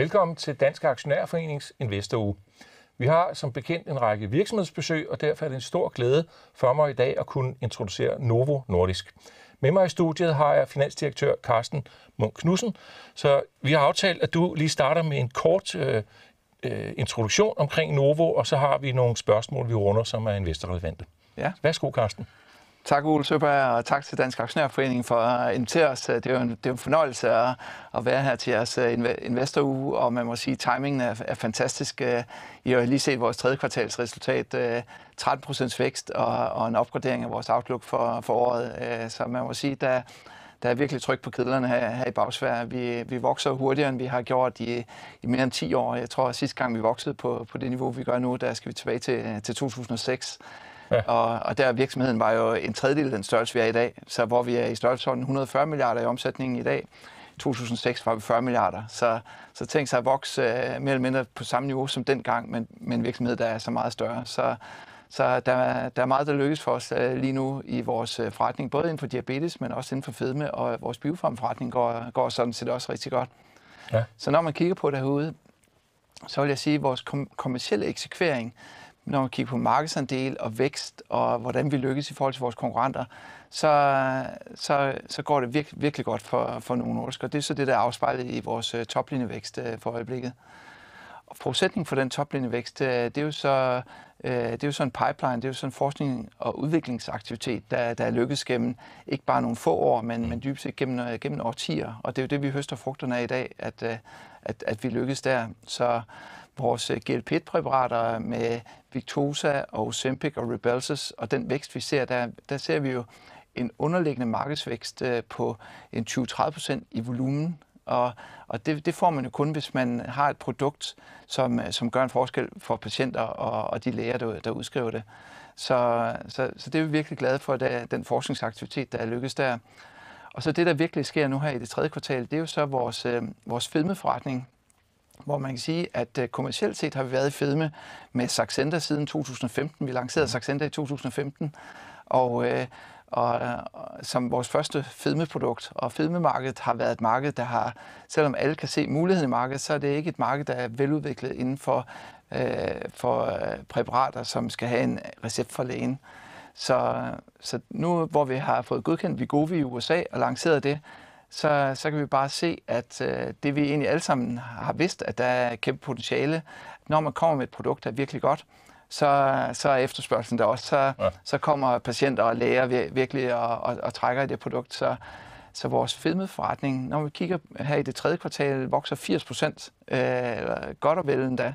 Velkommen til Dansk Aktionærforenings Investoruge. Vi har som bekendt en række virksomhedsbesøg, og derfor er det en stor glæde for mig i dag at kunne introducere Novo Nordisk. Med mig i studiet har jeg finansdirektør Carsten Munk Knudsen, så vi har aftalt, at du lige starter med en kort øh, øh introduktion omkring Novo, og så har vi nogle spørgsmål, vi runder, som er investorrelevante. Ja. Værsgo, Carsten. Tak Ole Søberg, og tak til Dansk Aktionærforening for at invitere os. Det er jo en, det er en fornøjelse at, at være her til jeres øh, investoruge, og man må sige, at timingen er, er fantastisk. Øh, I har lige set vores tredje kvartals resultat, 13 øh, vækst og, og en opgradering af vores outlook for, for året. Så man må sige, der, der er virkelig tryk på kedlerne her, her i Bagsvær. Vi, vi vokser hurtigere, end vi har gjort i, i mere end 10 år. Jeg tror, at sidste gang vi voksede på, på det niveau, vi gør nu, der skal vi tilbage til, til 2006. Ja. Og, og der virksomheden var jo en tredjedel af den størrelse, vi er i dag. Så hvor vi er i størrelsesorden 140 milliarder i omsætningen i dag, 2006 var vi 40 milliarder. Så, så tænk sig at vokse uh, øh, mere eller mindre på samme niveau som dengang, men med en virksomhed, der er så meget større. Så, så der, der er meget, der lykkes for os uh, lige nu i vores uh, forretning, både inden for diabetes, men også inden for fedme, og vores biofarmforretning går, går sådan set også rigtig godt. Ja. Så når man kigger på det herude, så vil jeg sige, at vores kom- kommersielle eksekvering, når man kigger på markedsandel og vækst, og hvordan vi lykkes i forhold til vores konkurrenter, så, så, så går det virke, virkelig godt for, for nogle nordiske. Og det er så det, der er afspejlet i vores øh, toplinjevækst øh, for øjeblikket. Og forudsætningen for den toplinjevækst, øh, det er jo så det er jo sådan en pipeline, det er jo sådan en forskning og udviklingsaktivitet, der, der er lykkedes gennem ikke bare nogle få år, men, men dybest set gennem, gennem årtier. Og det er jo det, vi høster frugterne af i dag, at, at, at vi lykkes der. Så, vores øh, GLP-1-præparater med Victoza og Zempic og Rebelsis, og den vækst, vi ser der, der ser vi jo en underliggende markedsvækst øh, på en 20-30 procent i volumen, og, og det, det får man jo kun, hvis man har et produkt, som, øh, som gør en forskel for patienter og, og de læger, der, der udskriver det. Så, så, så det er vi virkelig glade for, at den forskningsaktivitet, der er lykkedes der. Og så det, der virkelig sker nu her i det tredje kvartal, det er jo så vores, vores filmeforretning, hvor man kan sige, at øh, kommercielt set har vi været i fedme med Saxenda siden 2015. Vi lancerede mm. Saxenda i 2015, og, øh, og, og som vores første fedmeprodukt. Og fedmemarkedet har været et marked, der har, selvom alle kan se muligheden i markedet, så er det ikke et marked, der er veludviklet inden for, øh, for øh, præparater, som skal have en recept fra lægen. Så, så nu, hvor vi har fået godkendt Vigovi i USA og lanceret det, så, så kan vi bare se, at øh, det vi egentlig alle sammen har vidst, at der er kæmpe potentiale. Når man kommer med et produkt, der er virkelig godt, så, så er efterspørgselen der også. Så, ja. så kommer patienter og læger virkelig og, og, og trækker i det produkt. Så, så vores fedmeforretning, når vi kigger her i det tredje kvartal, vokser 80 procent, øh, godt og vel endda,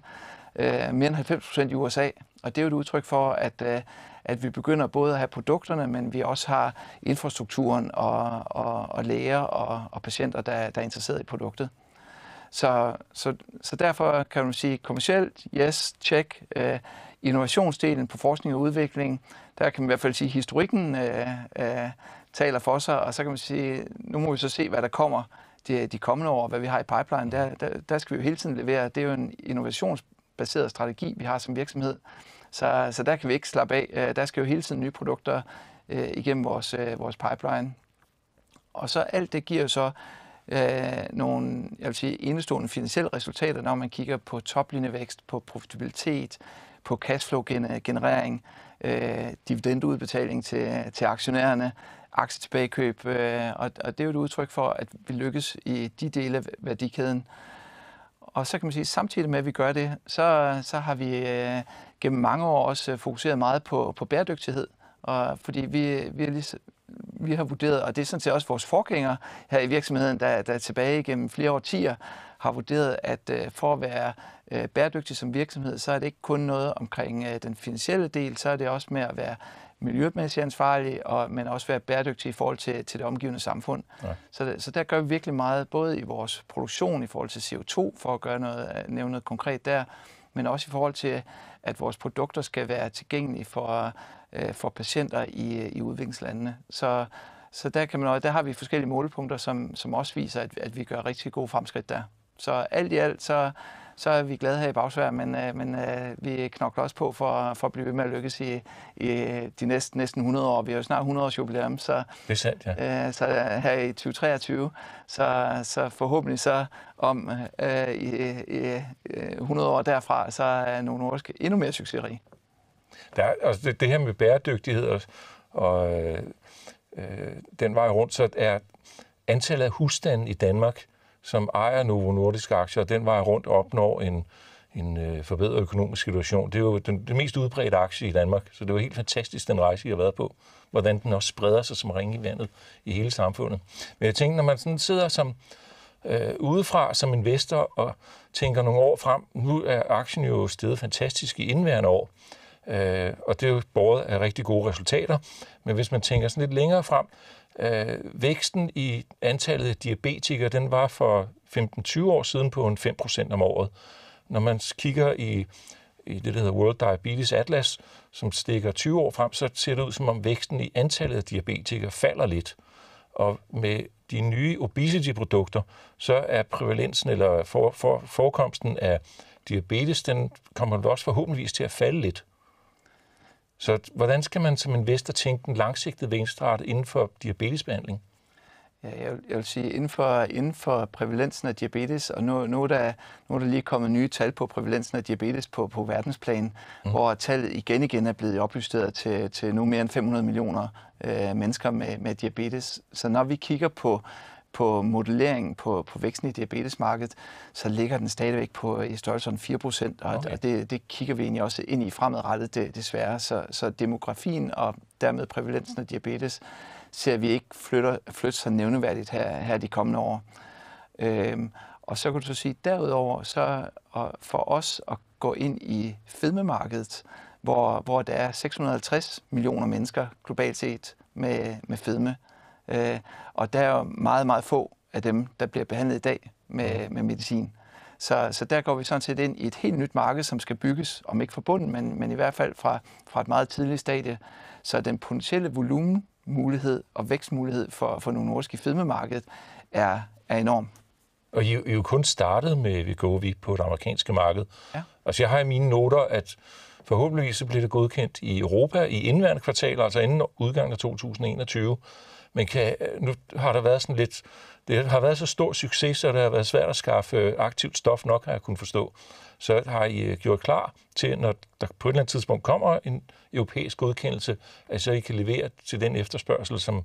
øh, mere end 90 procent i USA. Og det er jo et udtryk for, at, øh, at vi begynder både at have produkterne, men vi også har infrastrukturen og, og, og læger og, og patienter, der, der er interesseret i produktet. Så, så, så derfor kan man sige kommercielt, yes, check. Uh, innovationsdelen på forskning og udvikling, der kan man i hvert fald sige, at historikken uh, uh, taler for sig, og så kan man sige, nu må vi så se, hvad der kommer de, de kommende år, hvad vi har i pipeline. Der, der, der skal vi jo hele tiden levere. Det er jo en innovationsbaseret strategi, vi har som virksomhed. Så, så der kan vi ikke slappe af. Øh, der skal jo hele tiden nye produkter øh, igennem vores, øh, vores pipeline. Og så alt det giver jo så øh, nogle jeg vil sige, enestående finansielle resultater, når man kigger på toplinjevækst, på profitabilitet, på cashflow-generering, øh, dividendudbetaling til, til aktionærerne, aktietilbagekøb, øh, og, og det er jo et udtryk for, at vi lykkes i de dele af værdikæden. Og så kan man sige, at samtidig med, at vi gør det, så, så har vi øh, gennem mange år også øh, fokuseret meget på, på bæredygtighed, og fordi vi, vi, har lige, vi har vurderet, og det er sådan set også vores forgængere her i virksomheden, der, der er tilbage gennem flere årtier, har vurderet, at øh, for at være øh, bæredygtig som virksomhed, så er det ikke kun noget omkring den finansielle del, så er det også med at være miljømæssigt ansvarlig, og, men også være bæredygtig i forhold til, til det omgivende samfund. Ja. Så, så der gør vi virkelig meget, både i vores produktion i forhold til CO2, for at gøre noget, nævne noget konkret der, men også i forhold til at vores produkter skal være tilgængelige for, øh, for patienter i, i udviklingslandene. Så, så der, kan man, der har vi forskellige målepunkter, som, som også viser, at, at vi gør rigtig gode fremskridt der. Så alt i alt, så så er vi glade her i Bagsvær, men, øh, men øh, vi knokler også på for, for at blive ved med at lykkes i, i de næste, næsten 100 år. Vi har jo snart 100 års jubilæum, så, det er sandt, ja. øh, så øh, her i 2023, så, så forhåbentlig så om øh, i, i, 100 øh, år derfra, så er Novo Nordisk endnu mere succesrig. Der altså det, det her med bæredygtighed og, og øh, øh, den vej rundt, så er antallet af husstande i Danmark – som ejer Novo Nordisk aktier, og den vej rundt opnår en, en øh, forbedret økonomisk situation. Det er jo den, den mest udbredte aktie i Danmark, så det var helt fantastisk, den rejse, I har været på. Hvordan den også spreder sig som ring i vandet i hele samfundet. Men jeg tænker, når man sådan sidder som øh, udefra som investor og tænker nogle år frem, nu er aktien jo steget fantastisk i indværende år, Øh, og det er jo båret af rigtig gode resultater. Men hvis man tænker sådan lidt længere frem, øh, væksten i antallet af diabetikere, den var for 15-20 år siden på en 5% om året. Når man kigger i, i det, der hedder World Diabetes Atlas, som stikker 20 år frem, så ser det ud som om væksten i antallet af diabetikere falder lidt. Og med de nye obesity-produkter, så er prævalensen eller for, for, forekomsten af diabetes, den kommer også forhåbentligvis til at falde lidt. Så hvordan skal man som investor tænke den langsigtede vinstret inden for diabetesbehandling? Ja, jeg, vil, jeg vil sige, inden for, inden for prævalensen af diabetes, og nu, nu, er der, nu er der lige kommet nye tal på prævalensen af diabetes på, på verdensplan, mm. hvor tallet igen igen er blevet opjusteret til, til nu mere end 500 millioner øh, mennesker med, med diabetes. Så når vi kigger på på modelleringen på, på væksten i diabetesmarkedet, så ligger den stadigvæk på i størrelsen 4 procent, og, okay. og det, det kigger vi egentlig også ind i fremadrettet det, desværre. Så, så demografien og dermed prævalensen af diabetes ser vi ikke flytter, flytter sig nævneværdigt her, her de kommende år. Øhm, og så kan du så sige, derudover så og for os at gå ind i fedmemarkedet, hvor, hvor der er 650 millioner mennesker globalt set med, med fedme, Øh, og der er jo meget, meget få af dem, der bliver behandlet i dag med, mm. med medicin. Så, så der går vi sådan set ind i et helt nyt marked, som skal bygges, om ikke fra bunden, men, men i hvert fald fra, fra et meget tidligt stadie. Så den potentielle volumenmulighed og vækstmulighed for, for nogle norske fedmemarked er, er enorm. Og I, I jo kun startet med Vigovic på det amerikanske marked. Ja. Altså jeg har i mine noter, at forhåbentlig så bliver det godkendt i Europa i indværende kvartal, altså inden udgangen af 2021. Men kan, nu har der været sådan lidt... Det har været så stor succes, så det har været svært at skaffe aktivt stof nok, har jeg kunnet forstå. Så har I øh, gjort klar til, når der på et eller andet tidspunkt kommer en europæisk godkendelse, at så I kan levere til den efterspørgsel, som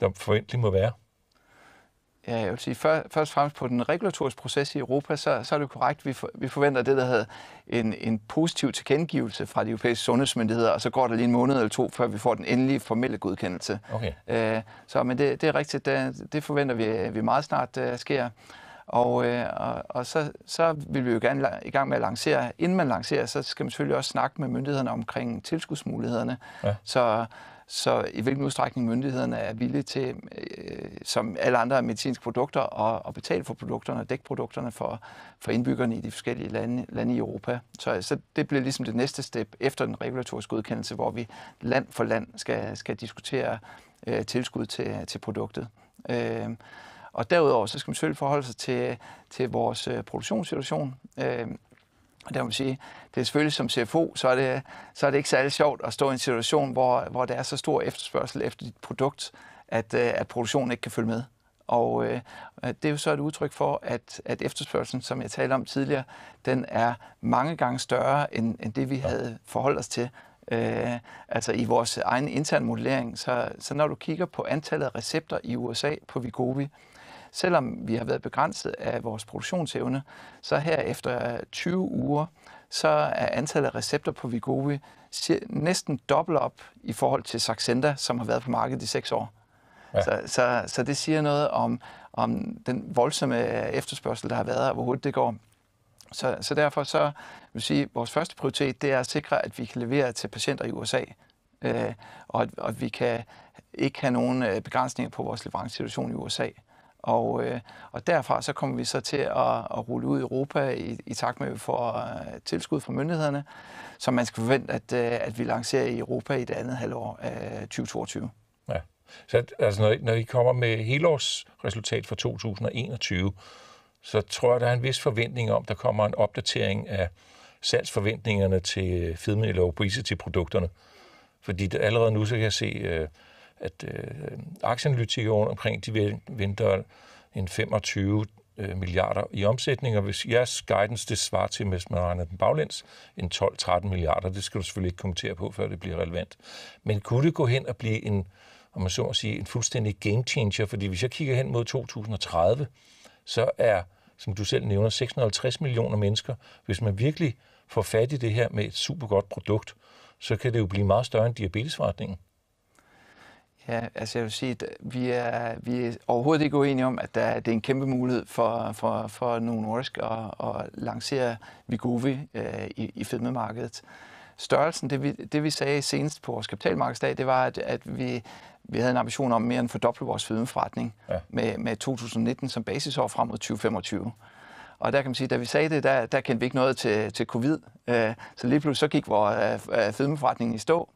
der forventelig må være? ja, jeg vil sige, før, først og fremmest på den regulatoriske proces i Europa, så, så er det korrekt, vi, for, vi forventer det, der hedder en, en positiv tilkendegivelse fra de europæiske sundhedsmyndigheder, og så går der lige en måned eller to, før vi får den endelige formelle godkendelse. Okay. Øh, så, men det, det er rigtigt, det, det forventer vi, vi meget snart uh, sker. Og, øh, og, og så, så vil vi jo gerne i gang med at lancere. Inden man lancerer, så skal man selvfølgelig også snakke med myndighederne omkring tilskudsmulighederne. Ja. Så så i hvilken udstrækning myndighederne er villige til Øh, som alle andre medicinske produkter og, og betale for produkterne og dække produkterne for, for indbyggerne i de forskellige lande, lande i Europa. Så, så det bliver ligesom det næste step efter den regulatoriske godkendelse, hvor vi land for land skal, skal diskutere øh, tilskud til, til produktet. Øh, og derudover så skal man selvfølgelig forholde sig til, til vores øh, produktionssituation. Øh, og der må sige, det er selvfølgelig som CFO, så er det, så er det ikke særlig sjovt at stå i en situation, hvor, hvor der er så stor efterspørgsel efter dit produkt, at, øh, at produktionen ikke kan følge med. Og øh, det er jo så et udtryk for, at, at efterspørgselen, som jeg talte om tidligere, den er mange gange større end, end det, vi havde forholdt os til. Øh, altså i vores egen interne modellering. Så, så når du kigger på antallet af recepter i USA på Vigovi, selvom vi har været begrænset af vores produktionsevne, så her efter 20 uger, så er antallet af recepter på Vigovi næsten dobbelt op i forhold til Saxenda, som har været på markedet i 6 år. Ja. Så, så, så det siger noget om, om den voldsomme efterspørgsel, der har været, og hvor hurtigt det går. Så, så derfor så vil sige, at vores første prioritet, det er at sikre, at vi kan levere til patienter i USA, øh, og, at, og at vi kan ikke have nogen øh, begrænsninger på vores leverancesituation i USA. Og, øh, og derfra så kommer vi så til at, at rulle ud i Europa i, i takt med, at vi får øh, tilskud fra myndighederne, som man skal forvente, at, øh, at vi lancerer i Europa i det andet halvår af 2022. Så altså, når, når I kommer med helårsresultat for 2021, så tror jeg, der er en vis forventning om, der kommer en opdatering af salgsforventningerne til fedme- eller obesity-produkterne. Fordi der, allerede nu så kan jeg se, øh, at øh, aktieanalytikere omkring, de venter en 25 øh, milliarder i omsætning, og hvis jeres guidance det svarer til, hvis man regner den baglæns, en 12-13 milliarder, det skal du selvfølgelig ikke kommentere på, før det bliver relevant. Men kunne det gå hen og blive en, om man så må sige, en fuldstændig game changer, fordi hvis jeg kigger hen mod 2030, så er, som du selv nævner, 650 millioner mennesker, hvis man virkelig får fat i det her med et super godt produkt, så kan det jo blive meget større end diabetesforretningen. Ja, altså jeg vil sige, at vi er, vi er overhovedet ikke uenige om, at der, det er en kæmpe mulighed for, for, for nogle Nordisk at, at lancere Vigovi øh, i, i fedmemarkedet. markedet størrelsen. Det vi, det vi sagde senest på vores kapitalmarkedsdag, det var, at, at vi, vi havde en ambition om mere end fordoble vores fødeforretning ja. med, med 2019 som basisår frem mod 2025. Og der kan man sige, da vi sagde det, der, der kendte vi ikke noget til, til covid. Øh, så lige pludselig så gik vores fødeforretning øh, øh, i stå,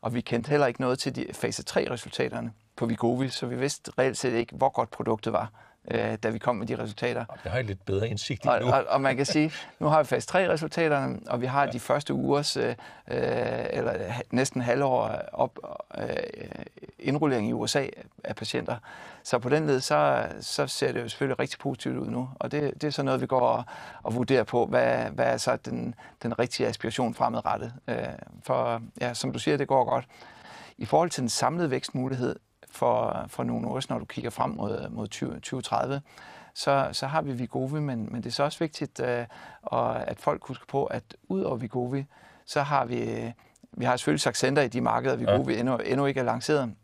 og vi kendte heller ikke noget til de fase 3-resultaterne på Vigovi, så vi vidste reelt set ikke, hvor godt produktet var øh, da vi kom med de resultater. Og jeg har lidt bedre indsigt i nu. Og, og, og man kan sige, nu har vi fase 3-resultaterne, og vi har ja. de første ugers, øh, øh eller næsten halvår op, øh, indrullering i USA af patienter. Så på den led, så, så ser det jo selvfølgelig rigtig positivt ud nu. Og det, det er så noget, vi går og, og vurderer på, hvad, hvad er så den, den rigtige aspiration fremadrettet. Øh, for ja, som du siger, det går godt. I forhold til den samlede vækstmulighed, for, for nogle år, når du kigger frem mod, mod 20, 2030, så, så har vi Vigovi, men, men det er så også vigtigt, øh, og at folk husker på, at ud over Vigovi, så har vi, vi har selvfølgelig center i de markeder, Vigovi ja. endnu, endnu ikke er lanceret,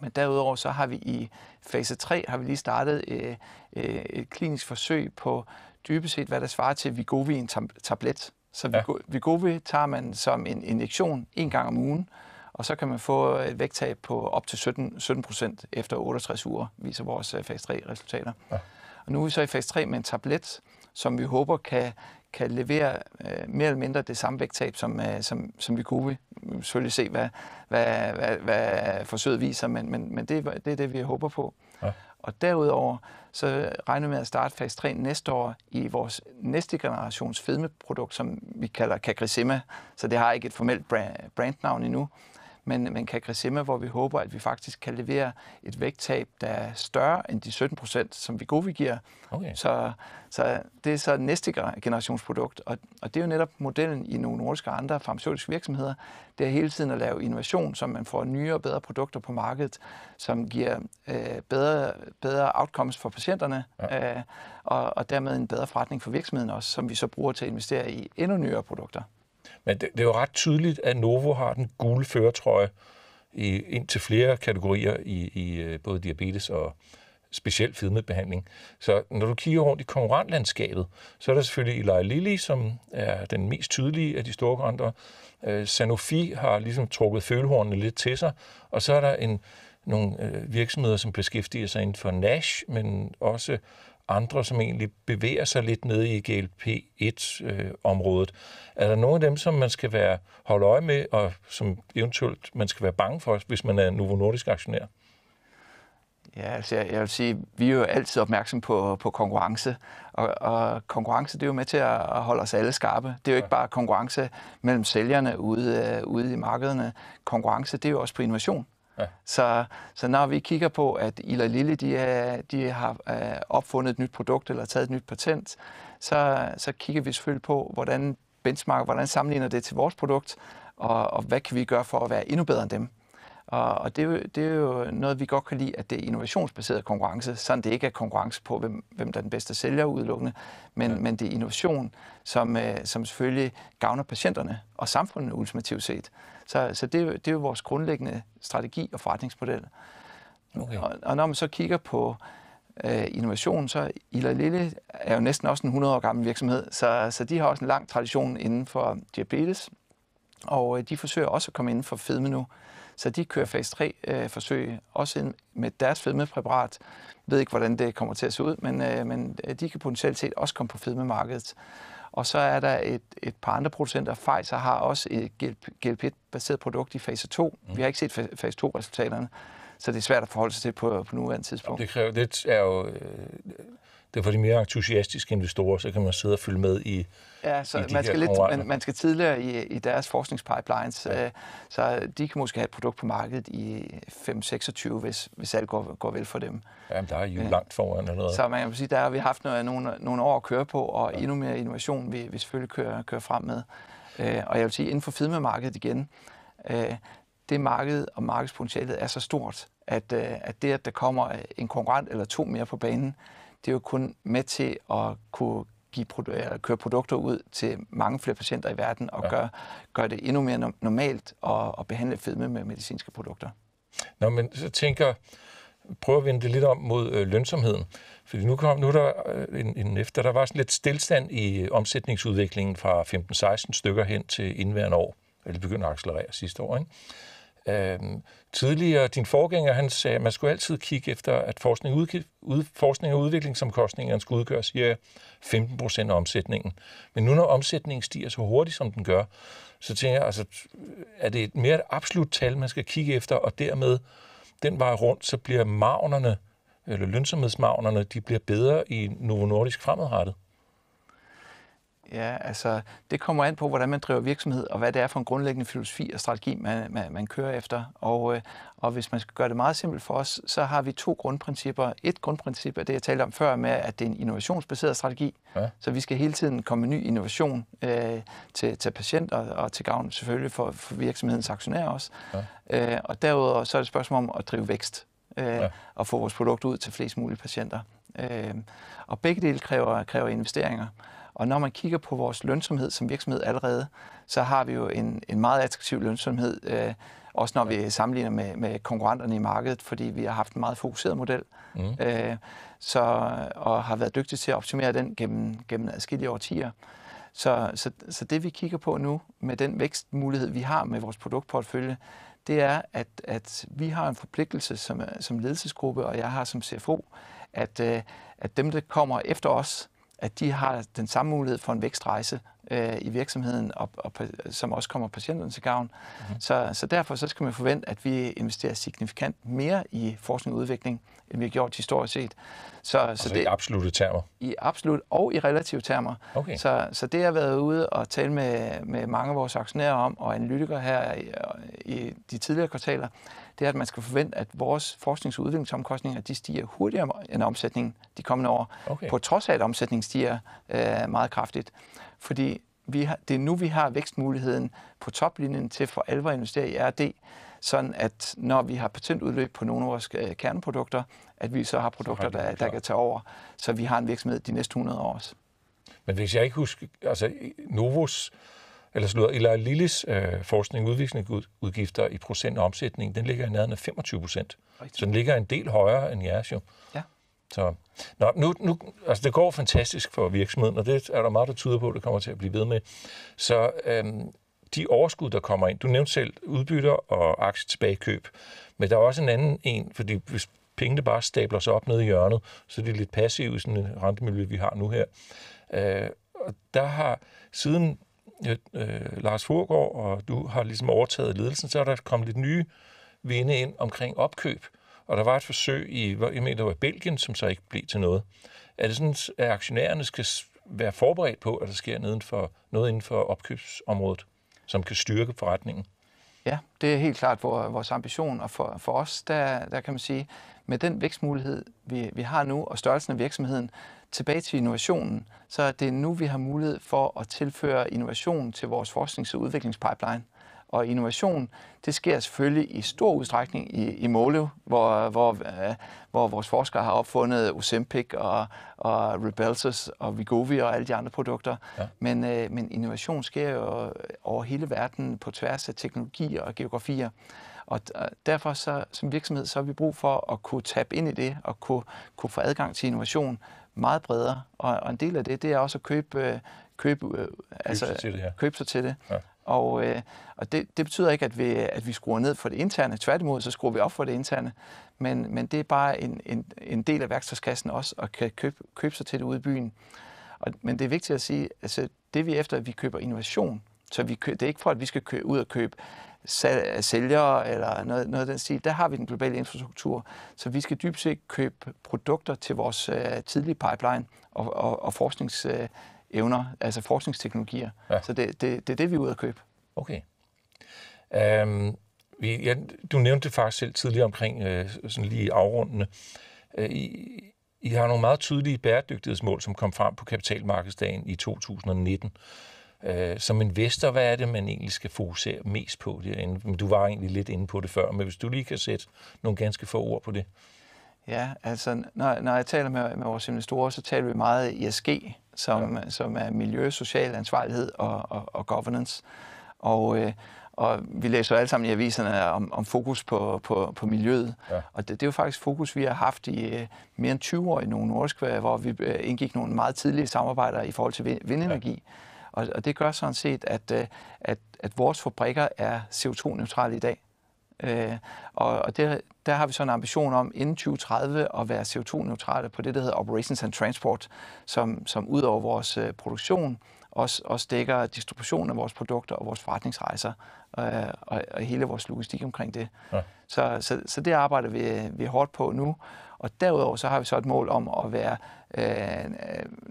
men derudover så har vi i fase 3, har vi lige startet øh, øh, et klinisk forsøg på dybest set, hvad der svarer til Vigovi en tablet. Så ja. Vigovi tager man som en injektion en gang om ugen, og så kan man få et vægttab på op til 17, 17 procent efter 68 uger, viser vores øh, fase 3-resultater. Ja. Og nu er vi så i fase 3 med en tablet, som vi håber kan, kan levere øh, mere eller mindre det samme vægttab som, øh, som, som kunne. Vi vil selvfølgelig se, hvad, hvad, hvad, hvad forsøget viser, men, men, men det, det er det, vi håber på. Ja. Og derudover så regner vi med at starte fase 3 næste år i vores næste generations fedmeprodukt, som vi kalder Kagrisima. Så det har ikke et formelt brand, brandnavn endnu, men, men Kagrissima, hvor vi håber, at vi faktisk kan levere et vægttab, der er større end de 17 procent, som vi gode giver. Okay. Så, så det er så næste generationsprodukt, og, og det er jo netop modellen i nogle nordiske og andre farmaceutiske virksomheder. Det er hele tiden at lave innovation, så man får nye og bedre produkter på markedet, som giver øh, bedre, bedre outcomes for patienterne, ja. øh, og, og dermed en bedre forretning for virksomheden også, som vi så bruger til at investere i endnu nyere produkter. Men det, det er jo ret tydeligt, at Novo har den gule føretrøje i, ind til flere kategorier i, i øh, både diabetes og specielt fedmebehandling. Så når du kigger rundt i konkurrentlandskabet, så er der selvfølgelig Eli Lilly, som er den mest tydelige af de store konkurrenter. Øh, Sanofi har ligesom trukket følehornene lidt til sig, og så er der en nogle øh, virksomheder, som beskæftiger sig inden for Nash, men også andre, som egentlig bevæger sig lidt nede i GLP-1-området. Øh, er der nogle af dem, som man skal være holde øje med, og som eventuelt man skal være bange for, hvis man er Novo Nordisk aktionær? Ja, altså jeg, jeg vil sige, vi er jo altid opmærksom på, på konkurrence, og, og konkurrence det er jo med til at, at holde os alle skarpe. Det er jo ikke bare konkurrence mellem sælgerne ude, øh, ude i markederne. Konkurrence det er jo også på innovation. Ja. Så, så når vi kigger på, at Ila Lille de, er, de har øh, opfundet et nyt produkt eller taget et nyt patent, så, så kigger vi selvfølgelig på, hvordan benchmark, hvordan sammenligner det til vores produkt, og, og hvad kan vi gøre for at være endnu bedre end dem. Og, og det, er jo, det er jo noget, vi godt kan lide, at det er innovationsbaseret konkurrence, sådan det ikke er konkurrence på, hvem, hvem der er den bedste sælger udelukkende, men, ja. men det er innovation, som, øh, som selvfølgelig gavner patienterne og samfundet ultimativt set. Så, så det, er jo, det er jo vores grundlæggende strategi og forretningsmodel. Okay. Og, og når man så kigger på øh, innovation, så Ila Lille er jo næsten også en 100 år gammel virksomhed, så, så de har også en lang tradition inden for diabetes, og øh, de forsøger også at komme inden for fedme nu. Så de kører fase 3-forsøg, øh, også med deres fedmepræparat. Jeg ved ikke, hvordan det kommer til at se ud, men, øh, men øh, de kan potentielt set også komme på fedmemarkedet. Og så er der et, et par andre producenter. Pfizer har også et GLP-baseret produkt i fase 2. Mm. Vi har ikke set fase 2-resultaterne, så det er svært at forholde sig til på, på nuværende tidspunkt. Det, kræver, det er jo det er for de mere entusiastiske investorer, så kan man sidde og følge med i Ja, så i man, skal lidt, man, man skal tidligere i, i deres forskningspipelines, ja. øh, så de kan måske have et produkt på markedet i 5-26, hvis, hvis alt går, går vel for dem. men der er jo øh, langt foran allerede. Så man kan sige, der har vi haft noget, nogle, nogle år at køre på, og ja. endnu mere innovation vi, vi selvfølgelig kører, kører frem med. Øh, og jeg vil sige, inden for firmamarkedet igen, øh, det marked og markedspotentialet er så stort, at, øh, at det, at der kommer en konkurrent eller to mere på banen, det er jo kun med til at kunne give produ- øh, køre produkter ud til mange flere patienter i verden og ja. gøre gør det endnu mere normalt at, at behandle fedme med medicinske produkter. Nå, men så tænker, prøver at vende det lidt om mod øh, lønsomheden. Fordi nu, kom, nu er der øh, en, en efter, der var sådan lidt stillstand i øh, omsætningsudviklingen fra 15-16 stykker hen til indværende år. Eller begyndte at accelerere sidste år. Ikke? Øhm, tidligere, din forgænger, han sagde, at man skulle altid kigge efter, at forskning, ud, ud, forskning og udviklingsomkostningerne skulle udgøre cirka 15 procent af omsætningen. Men nu når omsætningen stiger så hurtigt, som den gør, så tænker jeg, altså, er det et mere et absolut tal, man skal kigge efter, og dermed den vej rundt, så bliver magnerne, eller lønsomhedsmagnerne, de bliver bedre i Novo Nordisk fremadrettet. Ja, altså det kommer an på, hvordan man driver virksomhed, og hvad det er for en grundlæggende filosofi og strategi, man, man, man kører efter. Og, øh, og hvis man skal gøre det meget simpelt for os, så har vi to grundprincipper. Et grundprincip er det, jeg talte om før med, at det er en innovationsbaseret strategi. Ja. Så vi skal hele tiden komme med ny innovation øh, til, til patienter og til gavn selvfølgelig for, for virksomhedens aktionærer også. Ja. Øh, og derudover så er det et spørgsmål om at drive vækst øh, ja. og få vores produkt ud til flest mulige patienter. Øh, og begge dele kræver, kræver investeringer. Og når man kigger på vores lønsomhed som virksomhed allerede, så har vi jo en, en meget attraktiv lønsomhed, øh, også når vi sammenligner med, med konkurrenterne i markedet, fordi vi har haft en meget fokuseret model, mm. øh, så, og har været dygtige til at optimere den gennem, gennem adskillige årtier. Så, så, så det vi kigger på nu med den vækstmulighed, vi har med vores produktportfølje, det er, at, at vi har en forpligtelse som, som ledelsesgruppe, og jeg har som CFO, at, øh, at dem, der kommer efter os, at de har den samme mulighed for en vækstrejse øh, i virksomheden, og, og, som også kommer patienterne til gavn. Mm-hmm. Så, så derfor så skal man forvente, at vi investerer signifikant mere i forskning og udvikling, end vi har gjort historisk set. Så, altså så det, i absolute termer? I absolut og i relative termer. Okay. Så, så det har været ude og tale med, med mange af vores aktionærer om, og analytikere her i, i de tidligere kvartaler, det er, at man skal forvente, at vores forsknings- og udviklingsomkostninger, de stiger hurtigere end omsætningen de kommende år, okay. på trods af, at omsætningen stiger øh, meget kraftigt. Fordi vi har, det er nu, vi har vækstmuligheden på toplinjen til for alvor at investere i R&D, sådan at når vi har patentudløb på nogle af vores øh, kerneprodukter, at vi så har produkter, så har der, der kan tage over, så vi har en virksomhed de næste 100 år også. Men hvis jeg ikke husker, altså Novos eller slutter, Eli Lillis øh, forskning udviklingsudgifter i procent af omsætning, den ligger i nærheden af 25 procent. Så den ligger en del højere end jeres jo. Ja. Så nå, nu, nu, altså det går fantastisk for virksomheden, og det er der meget, der tyder på, at det kommer til at blive ved med. Så øhm, de overskud, der kommer ind, du nævnte selv udbytter og aktietilbagekøb, men der er også en anden en, fordi hvis pengene bare stabler sig op nede i hjørnet, så er de lidt passive i sådan en rentemiljø, vi har nu her. Øh, og der har siden Øh, øh, Lars Furgård, og du har ligesom overtaget ledelsen, så er der kommet lidt nye vinde ind omkring opkøb. Og der var et forsøg i, jeg mener, det var Belgien, som så ikke blev til noget. Er det sådan, at aktionærerne skal være forberedt på, at der sker noget for, noget inden for opkøbsområdet, som kan styrke forretningen? Ja, det er helt klart vores ambition, og for, for os, der, der kan man sige, med den vækstmulighed, vi, vi har nu, og størrelsen af virksomheden, Tilbage til innovationen, så er det nu, vi har mulighed for at tilføre innovation til vores forsknings- og udviklingspipeline. Og innovation, det sker selvfølgelig i stor udstrækning i, i Måløv, hvor, hvor, øh, hvor vores forskere har opfundet Ozempic og, og Rebelsus og Vigovi og alle de andre produkter. Ja. Men, øh, men innovation sker jo øh, over hele verden på tværs af teknologier og geografier. Og derfor så, som virksomhed, så har vi brug for at kunne tabe ind i det og kunne, kunne få adgang til innovation meget bredere, og, og en del af det, det er også at købe, øh, købe, øh, altså, købe sig til det. Ja. Købe sig til det. Ja. Og, øh, og det, det betyder ikke, at vi, at vi skruer ned for det interne. Tværtimod, så skruer vi op for det interne. Men, men det er bare en, en, en del af værktøjskassen også, at kan købe, købe sig til det ude i byen. Og, men det er vigtigt at sige, altså det vi efter, at vi køber innovation. Så vi det er ikke for, at vi skal køre ud og købe sælgere eller noget, noget af den stil, der har vi den globale infrastruktur. Så vi skal dybt set købe produkter til vores øh, tidlige pipeline og, og, og forskningsevner, altså forskningsteknologier. Ja. Så det, det, det er det, vi er ude at købe. Okay. Um, vi, ja, du nævnte det faktisk selv tidligere omkring øh, sådan lige afrundende. Øh, I, I har nogle meget tydelige bæredygtighedsmål, som kom frem på kapitalmarkedsdagen i 2019. Øh, som investor, hvad er det, man egentlig skal fokusere mest på derinde? Men du var egentlig lidt inde på det før, men hvis du lige kan sætte nogle ganske få ord på det. Ja, altså når, når jeg taler med, med vores investorer, så taler vi meget ESG, som, ja. som er miljø, social ansvarlighed og, og, og governance. Og, øh, og vi læser alle sammen i aviserne om, om fokus på, på, på miljøet. Ja. Og det, det er jo faktisk fokus, vi har haft i øh, mere end 20 år i nogle Nordisk, hvor vi øh, indgik nogle meget tidlige samarbejder i forhold til vindenergi. Ja og, og det gør sådan set, at, øh, at, at vores fabrikker er CO2-neutrale i dag. Øh, og og det, der har vi så en ambition om inden 2030 at være CO2-neutrale på det, der hedder Operations and Transport, som, som ud over vores øh, produktion også, også dækker distributionen af vores produkter og vores forretningsrejser øh, og, og hele vores logistik omkring det. Ja. Så, så, så det arbejder vi, vi hårdt på nu, og derudover så har vi så et mål om at være øh,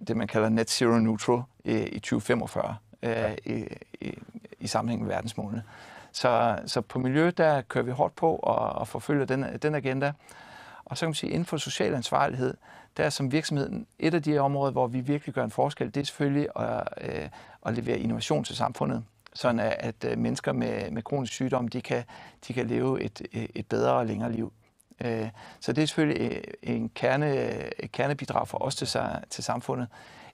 det, man kalder net zero neutral i, i 2045 øh, i, i, i sammenhæng med verdensmålene. Så, så på miljø, der kører vi hårdt på og, og forfølger den, den agenda. Og så kan man sige, inden for social ansvarlighed, der er som virksomheden et af de områder, hvor vi virkelig gør en forskel, det er selvfølgelig at, øh, at levere innovation til samfundet sådan at, at øh, mennesker med, med kronisk sygdom, de kan, de kan leve et, et bedre og længere liv. Øh, så det er selvfølgelig øh, en kerne, øh, et kernebidrag for os til, til samfundet.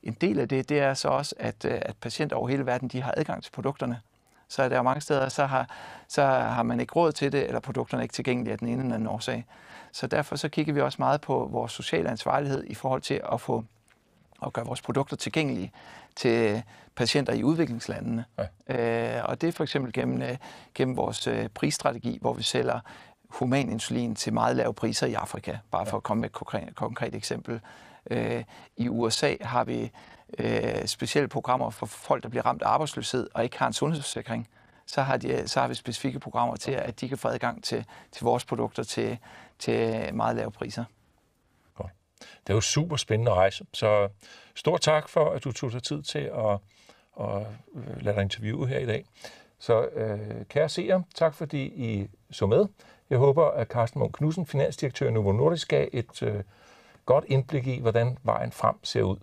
En del af det, det er så også, at, at patienter over hele verden, de har adgang til produkterne. Så er der er mange steder, så har, så har man ikke råd til det, eller produkterne er ikke tilgængelige af den ene eller anden årsag. Så derfor så kigger vi også meget på vores sociale ansvarlighed i forhold til at få at gøre vores produkter tilgængelige til patienter i udviklingslandene. Ja. Øh, og det er for eksempel gennem, gennem vores prisstrategi, hvor vi sælger human insulin til meget lave priser i Afrika, bare for at komme med et konkret, konkret eksempel. Øh, I USA har vi øh, specielle programmer for folk, der bliver ramt af arbejdsløshed og ikke har en sundhedsforsikring. Så har, de, så har vi specifikke programmer til, at de kan få adgang til, til vores produkter til, til meget lave priser. Godt. Det er jo super spændende rejse, så stort tak for, at du tog dig tid til at, at øh, lade dig interviewe her i dag. Så øh, kære seere, tak fordi I så med. Jeg håber, at Carsten Munk Knudsen, finansdirektør i Novo Nordisk, gav et øh, godt indblik i, hvordan vejen frem ser ud.